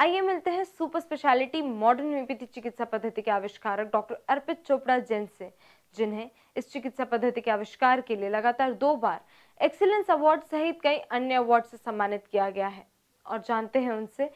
आइए मिलते हैं सुपर स्पेशलिटी मॉडर्न होम्योपैथी चिकित्सा पद्धति के आविष्कारक डॉक्टर अर्पित चोपड़ा जैन से जिन्हें इस चिकित्सा पद्धति के आविष्कार के लिए लगातार दो बार एक्सीलेंस अवार्ड सहित कई अन्य अवार्ड से सम्मानित किया गया है और जानते हैं उनसे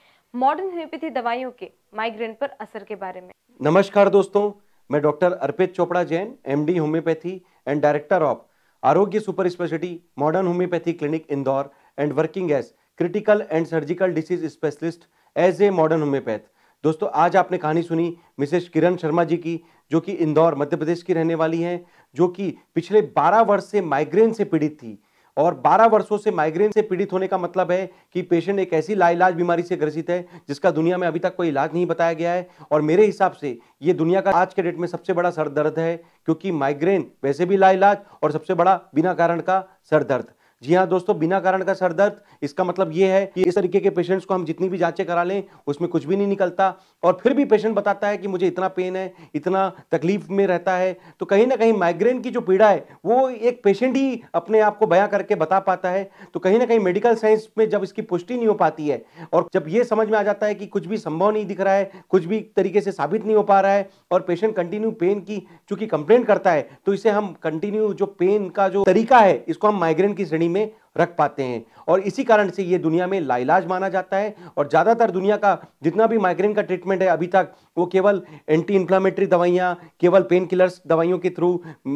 मॉडर्न होम्योपैथी दवाइयों के माइग्रेन पर असर के बारे में नमस्कार दोस्तों मैं doctor Arpit Chopra Jain MD homeopathy and director of Arogya super speciality modern homeopathy clinic Indore and working as critical and surgical disease specialist as a modern homeopath दोस्तों आज आपने कहानी सुनी मिसेज किरण शर्मा जी की जो कि इंदौर मध्य प्रदेश की रहने वाली हैं जो कि पिछले 12 वर्ष से माइग्रेन से पीड़ित थी और 12 वर्षों से माइग्रेन से पीड़ित होने का मतलब है कि पेशेंट एक ऐसी लाइलाज बीमारी से ग्रसित है जिसका दुनिया में अभी तक कोई इलाज नहीं बताया गया है और मेरे हिसाब से ये दुनिया का आज के डेट में सबसे बड़ा सर दर्द है क्योंकि माइग्रेन वैसे भी लाइलाज और सबसे बड़ा बिना कारण का सर दर्द जी हाँ दोस्तों बिना कारण का सर दर्द इसका मतलब ये है कि इस तरीके के पेशेंट्स को हम जितनी भी जांचें करा लें उसमें कुछ भी नहीं निकलता और फिर भी पेशेंट बताता है कि मुझे इतना पेन है इतना तकलीफ में रहता है तो कहीं ना कहीं माइग्रेन की जो पीड़ा है वो एक पेशेंट ही अपने आप को बयां करके बता पाता है तो कहीं ना कहीं मेडिकल साइंस में जब इसकी पुष्टि नहीं हो पाती है और जब ये समझ में आ जाता है कि कुछ भी संभव नहीं दिख रहा है कुछ भी तरीके से साबित नहीं हो पा रहा है और पेशेंट कंटिन्यू पेन की चूंकि कंप्लेंट करता है तो इसे हम कंटिन्यू जो पेन का जो तरीका है इसको हम माइग्रेन की श्रेणी mi रख पाते हैं और इसी कारण से ये दुनिया में लाइलाज माना जाता है और ज़्यादातर दुनिया का जितना भी माइग्रेन का ट्रीटमेंट है अभी तक वो केवल एंटी इन्फ्लामेटरी दवाइयाँ केवल पेन किलर्स दवाइयों के थ्रू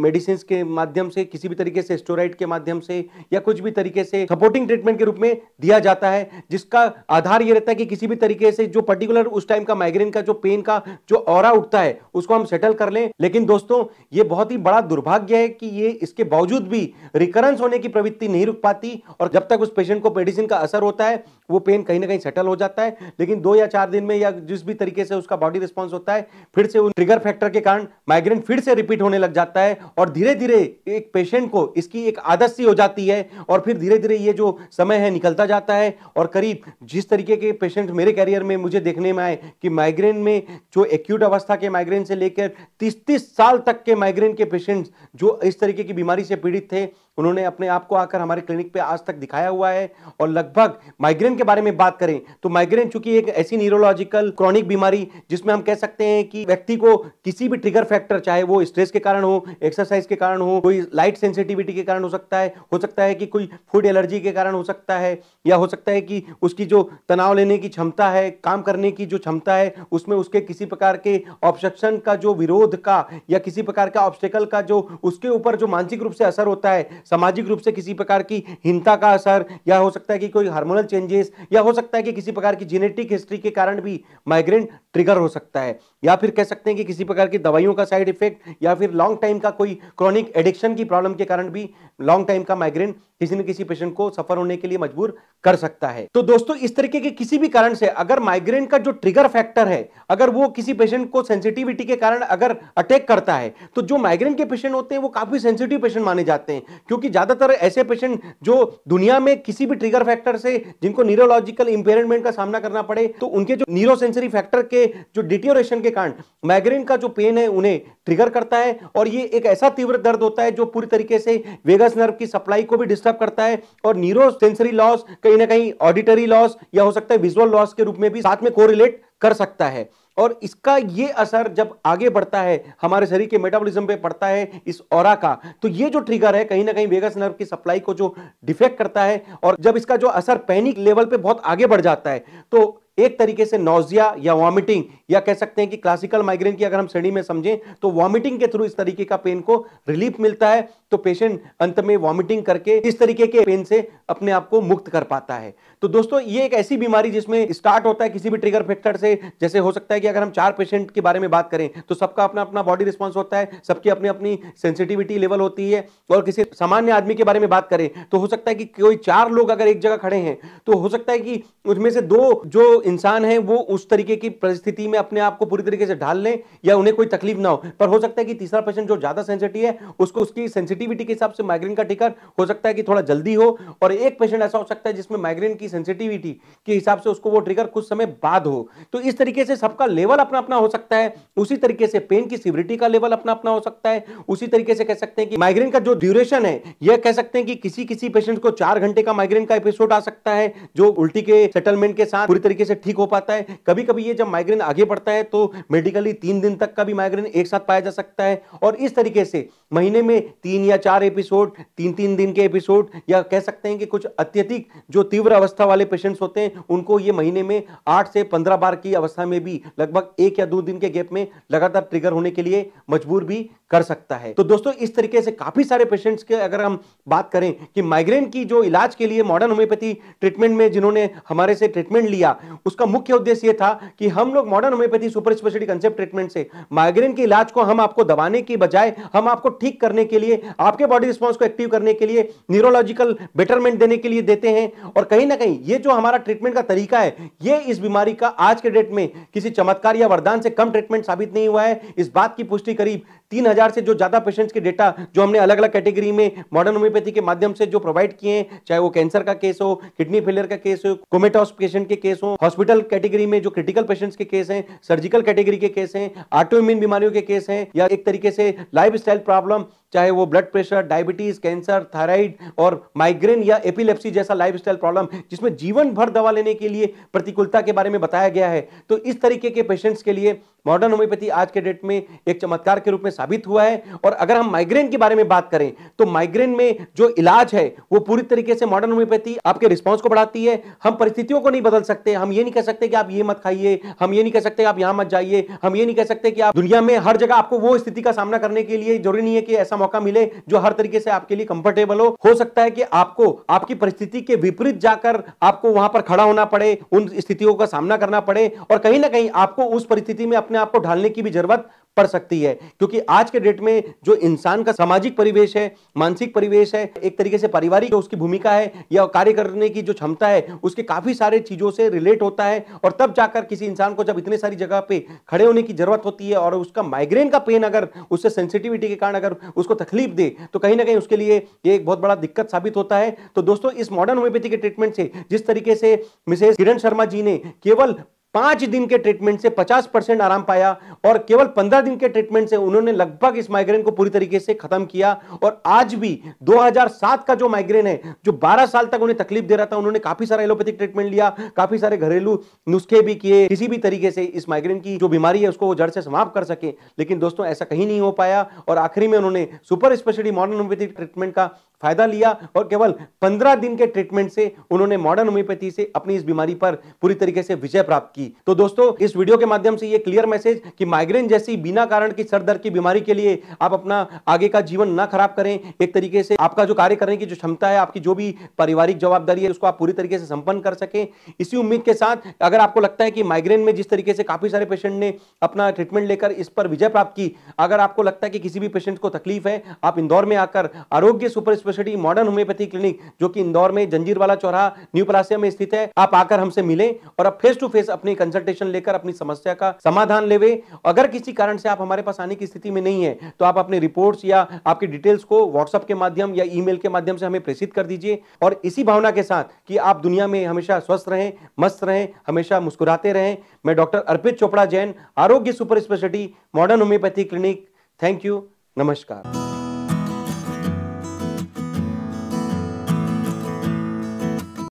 मेडिसिन के माध्यम से किसी भी तरीके से स्टोराइड के माध्यम से या कुछ भी तरीके से सपोर्टिंग ट्रीटमेंट के रूप में दिया जाता है जिसका आधार ये रहता है कि किसी भी तरीके से जो पर्टिकुलर उस टाइम का माइग्रेन का जो पेन का जो और उठता है उसको हम सेटल कर लें लेकिन दोस्तों ये बहुत ही बड़ा दुर्भाग्य है कि ये इसके बावजूद भी रिकरेंस होने की प्रवृत्ति नहीं रुक पाती जाती और जब तक उस पेशेंट को मेडिसिन का असर होता है वो पेन कहीं ना कहीं सेटल हो जाता है लेकिन दो या चार दिन में या जिस भी तरीके से उसका बॉडी रिस्पॉन्स होता है फिर से उन ट्रिगर फैक्टर के कारण माइग्रेन फिर से रिपीट होने लग जाता है और धीरे धीरे एक पेशेंट को इसकी एक आदत सी हो जाती है और फिर धीरे धीरे ये जो समय है निकलता जाता है और करीब जिस तरीके के पेशेंट मेरे कैरियर में मुझे देखने में आए कि माइग्रेन में जो एक्यूट अवस्था के माइग्रेन से लेकर तीस तीस साल तक के माइग्रेन के पेशेंट्स जो इस तरीके की बीमारी से पीड़ित थे उन्होंने अपने आप को आकर हमारे क्लिनिक पे आज तक दिखाया हुआ है और लगभग माइग्रेन के बारे में बात करें तो माइग्रेन चूंकि एक ऐसी न्यूरोलॉजिकल क्रॉनिक बीमारी जिसमें हम कह सकते हैं कि व्यक्ति को किसी भी ट्रिगर फैक्टर चाहे वो स्ट्रेस के कारण हो एक्सरसाइज के कारण हो कोई लाइट सेंसिटिविटी के कारण हो सकता है हो सकता है कि कोई फूड एलर्जी के कारण हो सकता है या हो सकता है कि उसकी जो तनाव लेने की क्षमता है काम करने की जो क्षमता है उसमें उसके किसी प्रकार के ऑब्स्ट्रक्शन का जो विरोध का या किसी प्रकार का ऑब्स्टेकल का जो उसके ऊपर जो मानसिक रूप से असर होता है सामाजिक रूप से किसी प्रकार की हिंता का असर या हो सकता है कि कोई हार्मोनल चेंजेस या हो सकता है कि किसी प्रकार की जेनेटिक हिस्ट्री के कारण भी माइग्रेंट ट्रिगर हो सकता है या फिर कह सकते हैं कि किसी प्रकार की दवाइयों का साइड इफेक्ट या फिर लॉन्ग टाइम का कोई क्रॉनिक एडिक्शन की प्रॉब्लम के कारण भी लॉन्ग टाइम का माइग्रेन किसी न किसी पेशेंट को सफर होने के लिए मजबूर कर सकता है तो दोस्तों इस तरीके के किसी भी कारण से अगर माइग्रेन का जो ट्रिगर फैक्टर है अगर वो किसी पेशेंट को सेंसिटिविटी के कारण अगर अटैक करता है तो जो माइग्रेन के पेशेंट होते हैं वो काफी सेंसिटिव पेशेंट माने जाते हैं क्योंकि ज्यादातर ऐसे पेशेंट जो दुनिया में किसी भी ट्रिगर फैक्टर से जिनको न्यूरोलॉजिकल इंपेयरमेंट का सामना करना पड़े तो उनके जो न्यूरोसेंसरी फैक्टर के जो डिटियोरेशन के कारण माइग्रेन का जो पेन है उन्हें ट्रिगर करता है और ये एक ऐसा तीव्र दर्द होता है जो पूरी तरीके से वेगस नर्व की सप्लाई को भी डिस्टर्ब करता है और न्यूरो सेंसरी लॉस कहीं ना कहीं ऑडिटरी लॉस या हो सकता है विजुअल लॉस के रूप में भी साथ में कोरिलेट कर सकता है और इसका ये असर जब आगे बढ़ता है हमारे शरीर के मेटाबॉलिज्म पे पड़ता है इस और का तो ये जो ट्रिगर है कहीं ना कहीं वेगस नर्व की सप्लाई को जो डिफेक्ट करता है और जब इसका जो असर पैनिक लेवल पे बहुत आगे बढ़ जाता है तो एक तरीके से नोजिया या वॉमिटिंग या कह सकते हैं कि क्लासिकल माइग्रेन की अगर हम श्रेणी में समझें तो वॉमिटिंग के थ्रू इस तरीके का पेन को रिलीफ मिलता है तो पेशेंट अंत में वॉमिटिंग करके इस तरीके के पेन से अपने आप को मुक्त कर पाता है तो दोस्तों ये एक ऐसी बीमारी जिसमें स्टार्ट होता है किसी भी ट्रिगर फैक्टर से जैसे हो सकता है कि अगर हम चार पेशेंट के बारे में बात करें तो सबका अपना अपना बॉडी रिस्पॉन्स होता है सबकी अपनी अपनी सेंसिटिविटी लेवल होती है और किसी सामान्य आदमी के बारे में बात करें तो हो सकता है कि कोई चार लोग अगर एक जगह खड़े हैं तो हो सकता है कि उसमें से दो जो इंसान है वो उस तरीके की परिस्थिति में अपने आप को पूरी तरीके से ढाल लें या उन्हें कोई तकलीफ ना हो पर हो सकता है कि तीसरा पेशेंट जो ज्यादा सेंसिटिव है उसको उसकी सेंसिटिविटी के हिसाब से माइग्रेन का टिकर हो सकता है कि थोड़ा जल्दी हो और एक पेशेंट ऐसा हो सकता है जिसमें माइग्रेन की सेंसिटिविटी के हिसाब से उसको वो ट्रिकर कुछ समय बाद हो तो इस तरीके से सबका लेवल अपना अपना हो सकता है उसी तरीके से पेन की सिविरिटी का लेवल अपना अपना हो सकता है उसी तरीके से कह सकते हैं कि माइग्रेन का जो ड्यूरेशन है यह कह सकते हैं कि किसी किसी पेशेंट को चार घंटे का माइग्रेन का एपिसोड आ सकता है जो उल्टी के सेटलमेंट के साथ पूरी तरीके से ठीक हो पाता है कभी कभी ये जब माइग्रेन आगे बढ़ता है तो मेडिकली तीन दिन तक का भी माइग्रेन एक साथ पाया जा सकता है और इस तरीके से महीने में तीन या चार एपिसोड तीन तीन दिन के एपिसोड या कह सकते हैं कि कुछ अत्यधिक जो तीव्र अवस्था वाले पेशेंट्स होते हैं उनको ये महीने में आठ से पंद्रह बार की अवस्था में भी लगभग एक या दो दिन के गैप में लगातार ट्रिगर होने के लिए मजबूर भी कर सकता है तो दोस्तों इस तरीके से काफी सारे पेशेंट्स के अगर हम बात करें कि माइग्रेन की जो इलाज के लिए मॉडर्न होम्योपैथी ट्रीटमेंट में जिन्होंने हमारे से ट्रीटमेंट लिया उसका मुख्य उद्देश्य यह था कि हम लोग modern homeopathy super speciality concept treatment से माइग्रेन के इलाज को हम आपको दबाने की बजाय हम आपको ठीक करने के लिए आपके बॉडी रिस्पॉन्स को एक्टिव करने के लिए न्यूरोलॉजिकल बेटरमेंट देने के लिए देते हैं और कहीं ना कहीं ये जो हमारा ट्रीटमेंट का तरीका है ये इस बीमारी का आज के डेट में किसी चमत्कार या वरदान से कम ट्रीटमेंट साबित नहीं हुआ है इस बात की पुष्टि करीब तीन हजार से जो ज़्यादा पेशेंट्स के डेटा जो हमने अलग अलग कैटेगरी में मॉडर्न होम्योपैथी के माध्यम से जो प्रोवाइड किए हैं चाहे वो कैंसर का केस हो किडनी फेलियर का केस हो कोमेटॉस पेशेंट के केस हो हॉस्पिटल कैटेगरी में जो क्रिटिकल पेशेंट्स के केस हैं सर्जिकल कैटेगरी के केस हैं आटो बीमारियों के केस हैं या एक तरीके से लाइफ प्रॉब्लम चाहे वो blood pressure diabetes cancer thyroid और माइग्रेन या एपिलेप्सी जैसा लाइफस्टाइल प्रॉब्लम जिसमें जीवन भर दवा लेने के लिए प्रतिकूलता के बारे में बताया गया है तो इस तरीके के पेशेंट्स के लिए मॉडर्न होम्योपैथी आज के डेट में एक चमत्कार के रूप में साबित हुआ है और अगर हम माइग्रेन के बारे में बात करें तो माइग्रेन में जो इलाज है वो पूरी तरीके से मॉडर्न होम्योपैथी आपके रिस्पॉन्स को बढ़ाती है हम परिस्थितियों को नहीं बदल सकते हम ये नहीं कह सकते कि आप ये मत खाइए हम ये नहीं कह सकते आप यहां मत जाइए हम ये नहीं कह सकते कि आप दुनिया में हर जगह आपको वो स्थिति का सामना करने के लिए जरूरी नहीं है कि ऐसा मौका मिले जो हर तरीके से आपके लिए कंफर्टेबल हो हो सकता है कि आपको आपकी परिस्थिति के विपरीत जाकर आपको वहां पर खड़ा होना पड़े उन स्थितियों का सामना करना पड़े और कहीं ना कहीं आपको उस परिस्थिति में अपने आप को ढालने की भी जरूरत पड़ सकती है क्योंकि आज के डेट में जो इंसान का सामाजिक परिवेश है मानसिक परिवेश है एक तरीके से पारिवारिक उसकी भूमिका है या कार्य करने की जो क्षमता है उसके काफ़ी सारे चीज़ों से रिलेट होता है और तब जाकर किसी इंसान को जब इतने सारी जगह पे खड़े होने की ज़रूरत होती है और उसका माइग्रेन का पेन अगर उससे सेंसिटिविटी के कारण अगर उसको तकलीफ दे तो कहीं ना कहीं उसके लिए ये एक बहुत बड़ा दिक्कत साबित होता है तो दोस्तों इस मॉडर्न होम्योपैथी के ट्रीटमेंट से जिस तरीके से मिसेज किरण शर्मा जी ने केवल पांच दिन के ट्रीटमेंट से 50 परसेंट आराम पाया और केवल 15 दिन के ट्रीटमेंट से उन्होंने लगभग इस माइग्रेन को पूरी तरीके से खत्म किया और आज भी 2007 का जो माइग्रेन है जो 12 साल तक उन्हें तकलीफ दे रहा था उन्होंने काफी सारा एलोपैथिक ट्रीटमेंट लिया काफी सारे घरेलू नुस्खे भी किए किसी भी तरीके से इस माइग्रेन की जो बीमारी है उसको वो जड़ से समाप्त कर सके लेकिन दोस्तों ऐसा कहीं नहीं हो पाया और आखिरी में उन्होंने super speciality modern allopathic treatment का फायदा लिया और केवल 15 दिन के ट्रीटमेंट से उन्होंने मॉडर्न होम्योपैथी से अपनी इस बीमारी पर पूरी तरीके से विजय प्राप्त की तो दोस्तों इस वीडियो के माध्यम से ये क्लियर मैसेज कि माइग्रेन जैसी बिना कारण की सर दर्द की बीमारी के लिए आप अपना आगे का जीवन ना खराब करें एक तरीके से आपका जो कार्य करने की जो क्षमता है आपकी जो भी पारिवारिक जवाबदारी है उसको आप पूरी तरीके से संपन्न कर सकें इसी उम्मीद के साथ अगर आपको लगता है कि माइग्रेन में जिस तरीके से काफी सारे पेशेंट ने अपना ट्रीटमेंट लेकर इस पर विजय प्राप्त की अगर आपको लगता है कि किसी भी पेशेंट को तकलीफ है आप इंदौर में आकर Arogya super speciality modern homeopathy clinic जो कि इंदौर में जंजीर वाला चौराहा न्यू पलासिया में स्थित है आप आकर हमसे मिले और अब फेस टू फेस अपनी कंसल्टेशन लेकर अपनी समस्या का समाधान लेवे अगर किसी कारण से आप हमारे पास आने की स्थिति में नहीं है तो आप अपने रिपोर्ट्स या आपकी डिटेल्स को व्हाट्सअप के माध्यम या ई के माध्यम से हमें प्रेषित कर दीजिए और इसी भावना के साथ कि आप दुनिया में हमेशा स्वस्थ रहें मस्त रहें हमेशा मुस्कुराते रहें मैं doctor Arpit Chopra Jain Arogya super speciality modern homeopathy clinic thank you नमस्कार